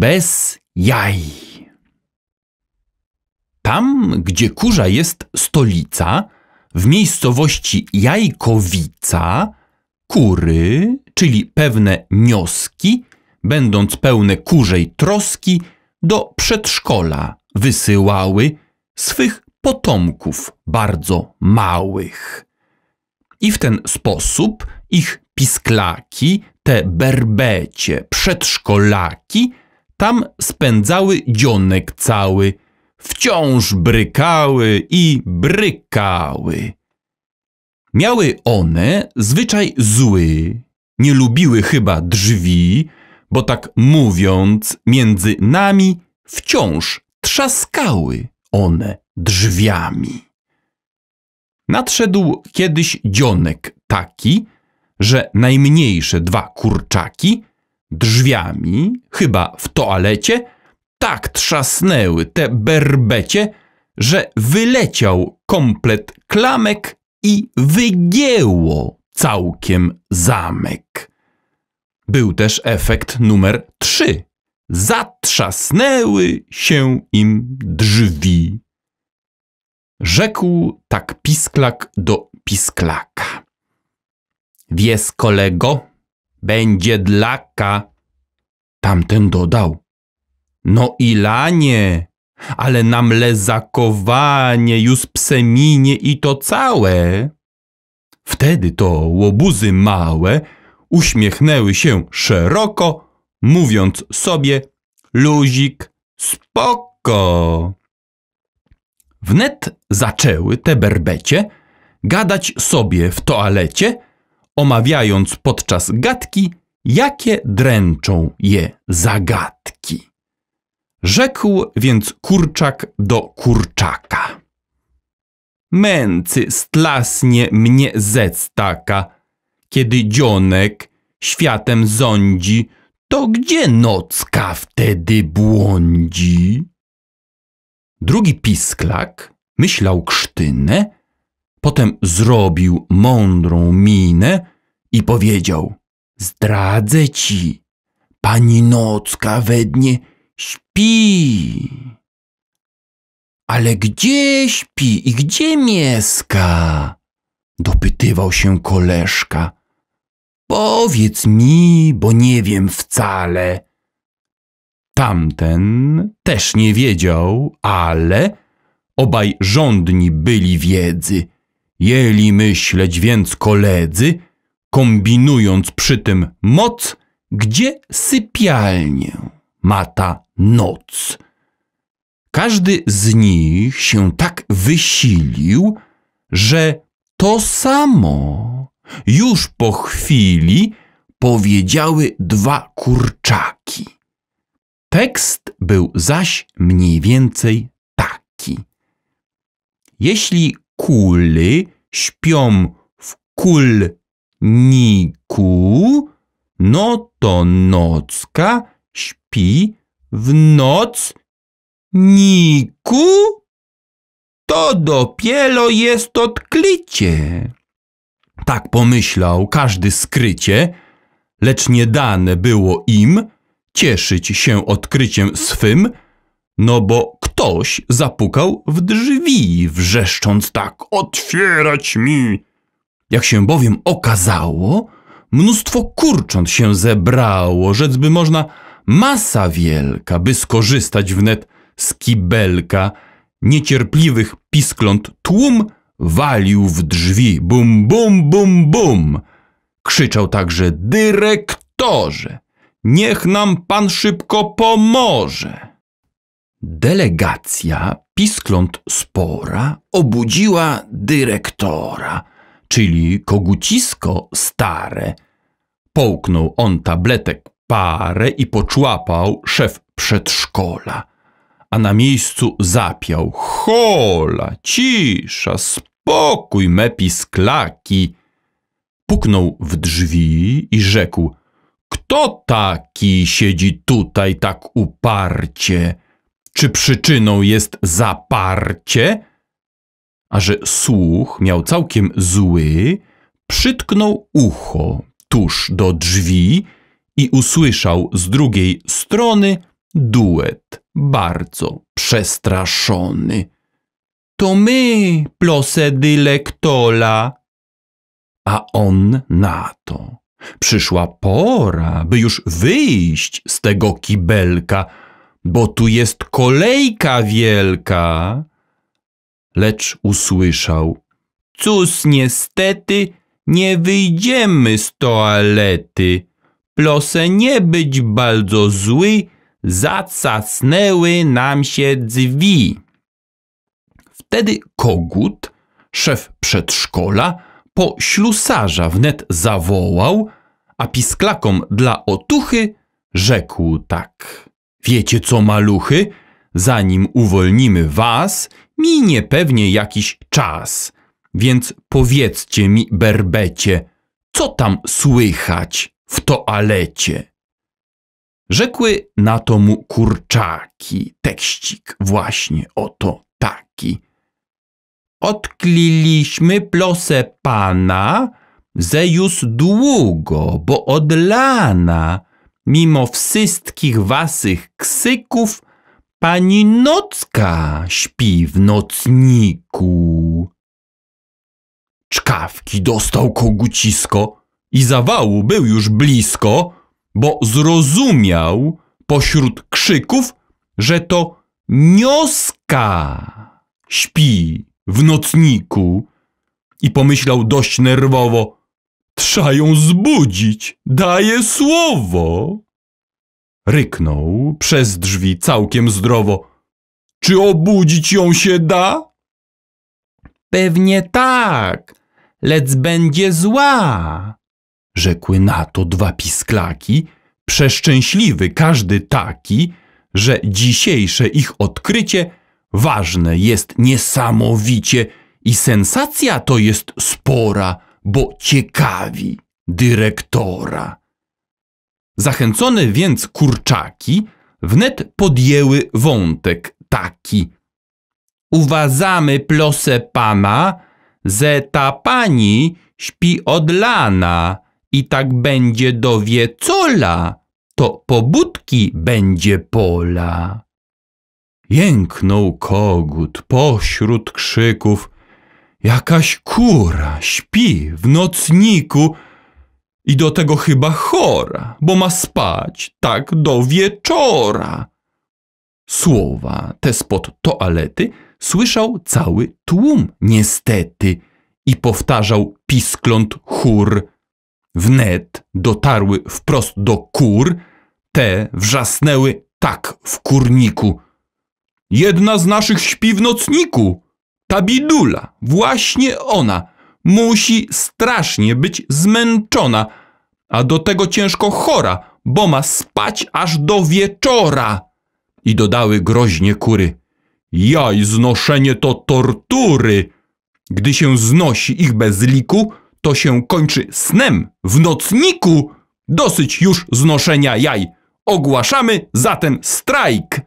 bez jaj. Tam, gdzie kurza jest stolica, w miejscowości Jajkowica, kury, czyli pewne nioski, będąc pełne kurzej troski, do przedszkola wysyłały swych potomków bardzo małych. I w ten sposób ich pisklaki, te berbecie, przedszkolaki tam spędzały dzionek cały, wciąż brykały i brykały. Miały one zwyczaj zły, nie lubiły chyba drzwi, bo tak mówiąc między nami wciąż trzaskały one drzwiami. Nadszedł kiedyś dzionek taki, że najmniejsze dwa kurczaki drzwiami, chyba w toalecie, tak trzasnęły te berbecie, że wyleciał komplet klamek i wygięło całkiem zamek. Był też efekt numer trzy. Zatrzasnęły się im drzwi. Rzekł tak pisklak do pisklaka. Wies kolego, będzie dlaka. Tamten dodał. No i lanie, ale na mle zakowanie, już pseminie i to całe. Wtedy to łobuzy małe uśmiechnęły się szeroko, mówiąc sobie luzik spoko. Wnet zaczęły te berbecie gadać sobie w toalecie, omawiając podczas gadki, jakie dręczą je zagadki. Rzekł więc kurczak do kurczaka. Męcy stlasnie mnie zectaka, kiedy dzionek światem ządzi, to gdzie nocka wtedy błądzi? Drugi pisklak myślał krztynę, Potem zrobił mądrą minę i powiedział: Zdradzę ci, pani nocka we dnie śpi. Ale gdzie śpi i gdzie mieska? Dopytywał się koleżka. Powiedz mi, bo nie wiem wcale. Tamten też nie wiedział, ale obaj rządni byli wiedzy. Jeli myśleć więc koledzy, kombinując przy tym moc, gdzie sypialnię ma ta noc. Każdy z nich się tak wysilił, że to samo już po chwili powiedziały dwa kurczaki. Tekst był zaś mniej więcej taki. Jeśli kuli, śpią w kulniku, no to nocka śpi w nocniku. To dopiero jest odkrycie. Tak pomyślał każdy skrycie, lecz nie dane było im cieszyć się odkryciem swym, no bo ktoś zapukał w drzwi, wrzeszcząc tak – otwierać mi! Jak się bowiem okazało, mnóstwo kurcząt się zebrało, rzec by można masa wielka, by skorzystać wnet z kibelka. Niecierpliwych piskląt tłum walił w drzwi. Bum, bum, bum, bum! Krzyczał także dyrektorze. Niech nam pan szybko pomoże! Delegacja piskląt spora obudziła dyrektora, czyli kogucisko stare. Połknął on tabletek parę i poczłapał szef przedszkola. A na miejscu zapiał. Hola, cisza, spokój, me pisklaki. Puknął w drzwi i rzekł. Kto taki siedzi tutaj tak uparcie? czy przyczyną jest zaparcie, a że słuch miał całkiem zły, przytknął ucho tuż do drzwi i usłyszał z drugiej strony duet, bardzo przestraszony. To my, plosedy dylektola. A on na to. Przyszła pora, by już wyjść z tego kibelka, bo tu jest kolejka wielka. Lecz usłyszał, cóż niestety nie wyjdziemy z toalety. Plosę nie być bardzo zły, zacasnęły nam się drzwi. Wtedy kogut, szef przedszkola, po ślusarza wnet zawołał, a pisklakom dla otuchy rzekł tak. Wiecie co, maluchy? Zanim uwolnimy was, minie pewnie jakiś czas. Więc powiedzcie mi, berbecie, co tam słychać w toalecie? Rzekły na to mu kurczaki, tekścik właśnie oto taki. Odkliliśmy plosę pana, ze już długo, bo od lana mimo wszystkich wasych ksyków, pani nocka śpi w nocniku. Czkawki dostał kogucisko i zawału był już blisko, bo zrozumiał pośród krzyków, że to nioska śpi w nocniku i pomyślał dość nerwowo – Trza ją zbudzić, daję słowo! Ryknął przez drzwi całkiem zdrowo. Czy obudzić ją się da? Pewnie tak, lec będzie zła, rzekły na to dwa pisklaki, przeszczęśliwy każdy taki, że dzisiejsze ich odkrycie ważne jest niesamowicie i sensacja to jest spora bo ciekawi dyrektora. Zachęcone więc kurczaki wnet podjęły wątek taki. Uważamy plosę pana, że ta pani śpi od lana i tak będzie do wiecola, to pobudki będzie pola. Jęknął kogut pośród krzyków, Jakaś kura śpi w nocniku i do tego chyba chora, bo ma spać tak do wieczora. Słowa te spod toalety słyszał cały tłum niestety i powtarzał piskląt chór. Wnet dotarły wprost do kur, te wrzasnęły tak w kurniku. Jedna z naszych śpi w nocniku. Ta bidula, właśnie ona, musi strasznie być zmęczona, a do tego ciężko chora, bo ma spać aż do wieczora. I dodały groźnie kury. Jaj, znoszenie to tortury. Gdy się znosi ich bez liku, to się kończy snem w nocniku. Dosyć już znoszenia jaj. Ogłaszamy zatem strajk.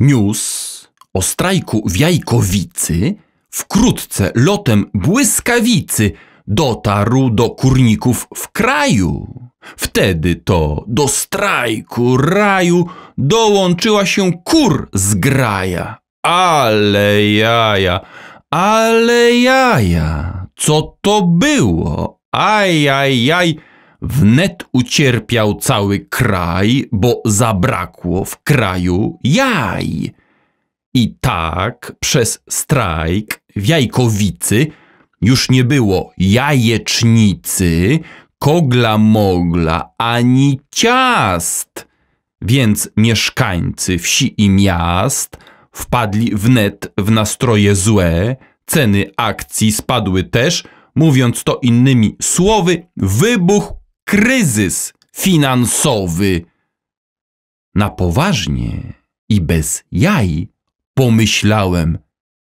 News o strajku w Jajkowicy wkrótce lotem błyskawicy dotarł do kurników w kraju. Wtedy to do strajku raju dołączyła się kur zgraja. Ale jaja, ale jaja, co to było? Ajajaj, aj, aj. wnet ucierpiał cały kraj, bo zabrakło w kraju jaj. I tak przez strajk w Jajkowicy już nie było jajecznicy, kogla mogla ani ciast. Więc mieszkańcy wsi i miast wpadli wnet w nastroje złe, ceny akcji spadły też, mówiąc to innymi słowy, wybuch kryzys finansowy. Na poważnie i bez jaj pomyślałem,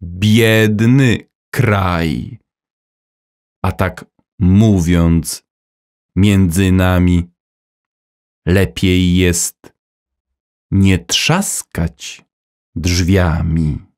biedny kraj. A tak mówiąc, między nami lepiej jest nie trzaskać drzwiami.